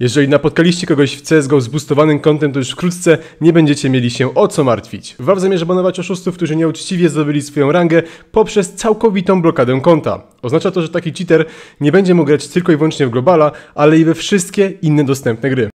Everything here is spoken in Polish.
Jeżeli napotkaliście kogoś w CSGO z boostowanym kontem, to już wkrótce nie będziecie mieli się o co martwić. WAW zamierza banować oszustów, którzy nieuczciwie zdobyli swoją rangę poprzez całkowitą blokadę konta. Oznacza to, że taki cheater nie będzie mógł grać tylko i wyłącznie w globala, ale i we wszystkie inne dostępne gry.